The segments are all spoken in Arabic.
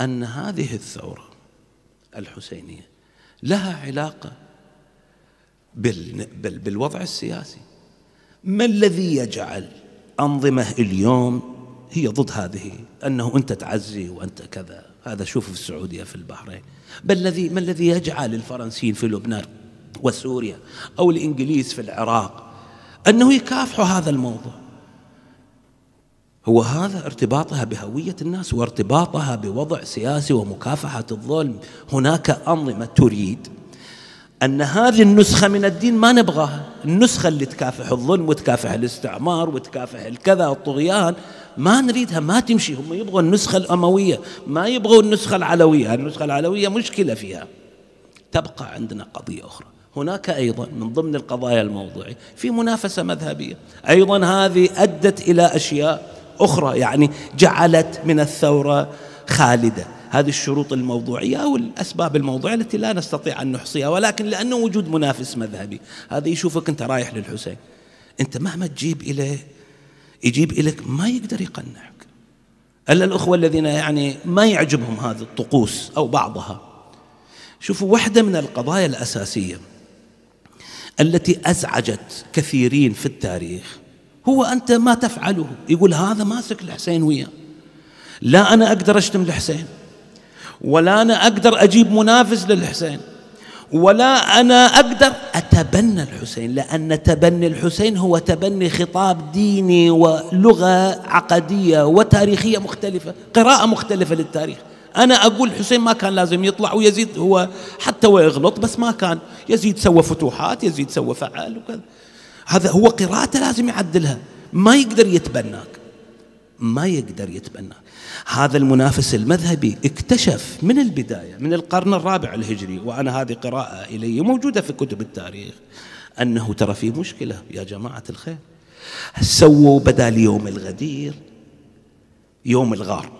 أن هذه الثورة الحسينية لها علاقة بالوضع السياسي ما الذي يجعل أنظمة اليوم هي ضد هذه أنه أنت تعزي وأنت كذا هذا شوفوا في السعودية في البحرين بل الذي ما الذي يجعل الفرنسيين في لبنان وسوريا أو الإنجليز في العراق أنه يكافحوا هذا الموضوع هو هذا ارتباطها بهوية الناس وارتباطها بوضع سياسي ومكافحة الظلم هناك أنظمة تريد أن هذه النسخة من الدين ما نبغاها النسخة اللي تكافح الظلم وتكافح الاستعمار وتكافح الكذا الطغيان ما نريدها ما تمشي هم يبغوا النسخة الأموية ما يبغوا النسخة العلوية النسخة العلوية مشكلة فيها تبقى عندنا قضية أخرى هناك أيضا من ضمن القضايا الموضوعية في منافسة مذهبية أيضا هذه أدت إلى أشياء أخرى يعني جعلت من الثورة خالدة هذه الشروط الموضوعية أو الأسباب الموضوعية التي لا نستطيع أن نحصيها ولكن لأنه وجود منافس مذهبي هذا يشوفك أنت رايح للحسين أنت مهما تجيب إليه يجيب إليك ما يقدر يقنعك الا الاخوه الذين يعني ما يعجبهم هذه الطقوس او بعضها شوفوا واحده من القضايا الاساسيه التي ازعجت كثيرين في التاريخ هو أنت ما تفعله يقول هذا ماسك الحسين وياه لا أنا أقدر أشتم الحسين ولا أنا أقدر أجيب منافس للحسين ولا أنا أقدر أتبنى الحسين لأن تبني الحسين هو تبني خطاب ديني ولغة عقدية وتاريخية مختلفة قراءة مختلفة للتاريخ أنا أقول حسين ما كان لازم يطلع ويزيد هو حتى ويغلط بس ما كان يزيد سوى فتوحات يزيد سوى فعال وكذا هذا هو قراءته لازم يعدلها ما يقدر يتبناك ما يقدر يتبناك هذا المنافس المذهبي اكتشف من البداية من القرن الرابع الهجري وأنا هذه قراءة إلي موجودة في كتب التاريخ أنه ترى في مشكلة يا جماعة الخير سووا بدل يوم الغدير يوم الغار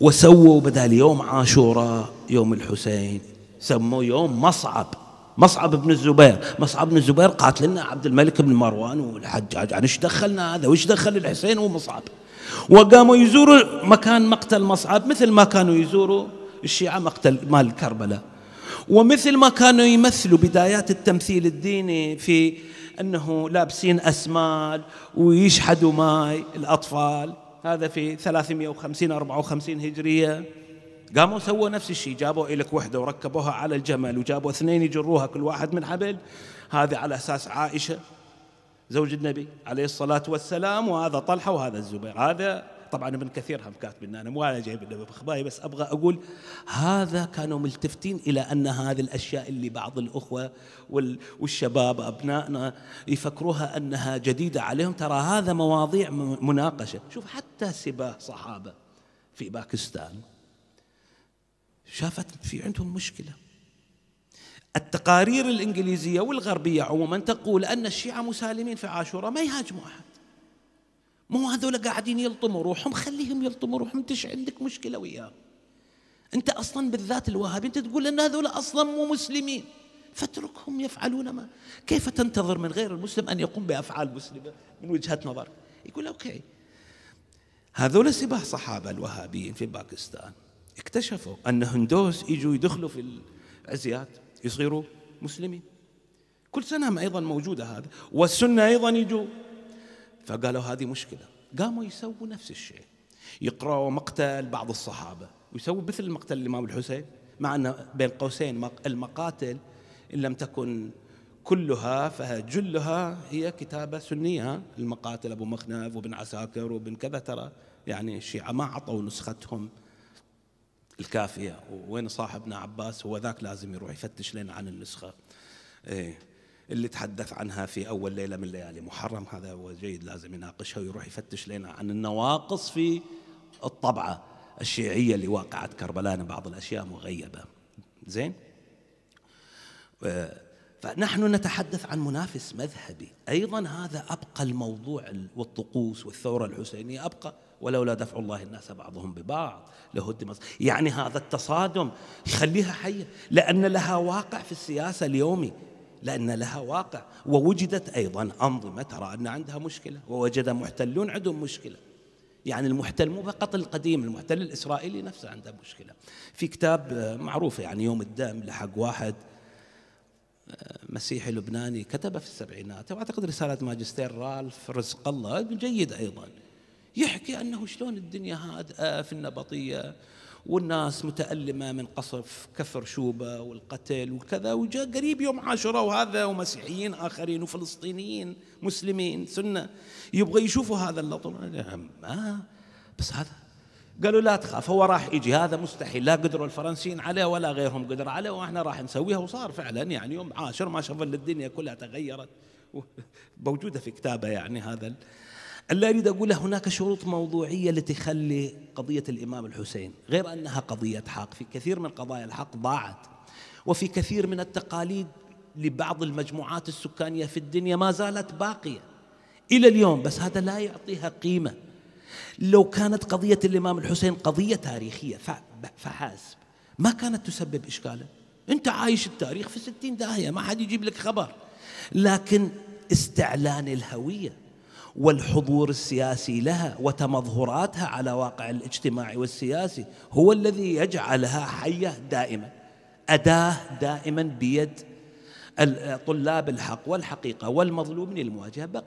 وسووا بدل يوم عاشوراء يوم الحسين سموا يوم مصعب مصعب بن الزبير مصعب بن الزبير قاتلنا عبد الملك بن مروان والحجاج يعني ايش دخلنا هذا وايش دخل الحسين ومصعب وقاموا يزوروا مكان مقتل مصعب مثل ما كانوا يزوروا الشيعة مقتل مال كربلاء ومثل ما كانوا يمثلوا بدايات التمثيل الديني في أنه لابسين أسمال ويشحدوا ماي الأطفال هذا في 350 54 هجرية قاموا سووا نفس الشيء جابوا لك وحده وركبوها على الجمل وجابوا اثنين يجروها كل واحد من حبل هذه على اساس عائشه زوج النبي عليه الصلاه والسلام وهذا طلحه وهذا الزبير هذا طبعا ابن كثير هم كاتب لنا انا مو جايب لنا بخباي بس ابغى اقول هذا كانوا ملتفتين الى ان هذه الاشياء اللي بعض الاخوه والشباب ابنائنا يفكروها انها جديده عليهم ترى هذا مواضيع مناقشه شوف حتى سباه صحابه في باكستان شافت في عندهم مشكله التقارير الانجليزيه والغربيه عموما تقول ان الشيعه مسالمين في عاشوراء ما يهاجموا احد مو هذول قاعدين يلطموا روحهم خليهم يلطموا روحهم انت عندك مشكله وياهم انت اصلا بالذات الوهابي انت تقول ان هذول اصلا مو مسلمين فاتركهم يفعلون ما كيف تنتظر من غير المسلم ان يقوم بافعال مسلمه من وجهه نظرك يقول اوكي هذول سباح صحابه الوهابيين في باكستان اكتشفوا أن هندوس يجوا يدخلوا في الأزيات يصيروا مسلمين كل سنة أيضا موجودة هذا والسنة أيضا يجوا فقالوا هذه مشكلة قاموا يسووا نفس الشيء يقرأوا مقتل بعض الصحابة ويسووا مثل مقتل الإمام الحسين مع أن بين قوسين المقاتل إن لم تكن كلها فجلها هي كتابة سنية المقاتل أبو مخنف وابن عساكر وابن كذا ترى يعني الشيعة ما عطوا نسختهم الكافيه وين صاحبنا عباس هو ذاك لازم يروح يفتش لنا عن النسخه إيه اللي تحدث عنها في اول ليله من ليالي محرم هذا هو جيد لازم يناقشها ويروح يفتش لنا عن النواقص في الطبعه الشيعيه اللي واقعت كربلاء بعض الاشياء مغيبه زين إيه. فنحن نتحدث عن منافس مذهبي ايضا هذا ابقى الموضوع والطقوس والثوره الحسينيه ابقى ولولا دفع الله الناس بعضهم ببعض لهدمت يعني هذا التصادم خليها حية لأن لها واقع في السياسة اليومي لأن لها واقع ووجدت أيضا أنظمة ترى أن عندها مشكلة ووجد محتلون عندهم مشكلة يعني المحتل مو فقط القديم المحتل الإسرائيلي نفسه عنده مشكلة في كتاب معروف يعني يوم الدم لحق واحد آه، مسيحي لبناني كتب في السبعينات واعتقد رساله ماجستير رالف رزق الله جيد ايضا يحكي أنه شلون الدنيا هادئة آه، في النبطية والناس متألمة من قصف كفر شوبة والقتل وكذا وجاء قريب يوم عاشوراء وهذا ومسيحيين آخرين وفلسطينيين مسلمين سنة يبغى يشوفوا هذا اللطم ما بس هذا قالوا لا تخاف هو راح يجي هذا مستحيل لا قدروا الفرنسيين عليه ولا غيرهم قدر عليه واحنا راح نسويها وصار فعلا يعني يوم عاشر ما شاء الدنيا كلها تغيرت موجوده في كتابه يعني هذا اللي أريد أقوله هناك شروط موضوعية لتخلي قضية الإمام الحسين غير أنها قضية حق في كثير من قضايا الحق ضاعت وفي كثير من التقاليد لبعض المجموعات السكانية في الدنيا ما زالت باقية إلى اليوم بس هذا لا يعطيها قيمة لو كانت قضية الإمام الحسين قضية تاريخية فحسب ما كانت تسبب إشكالا أنت عايش التاريخ في ستين داهية ما حد يجيب لك خبر لكن استعلان الهوية والحضور السياسي لها وتمظهراتها على واقع الاجتماعي والسياسي هو الذي يجعلها حيه دائما اداه دائما بيد طلاب الحق والحقيقه والمظلوم للمواجهه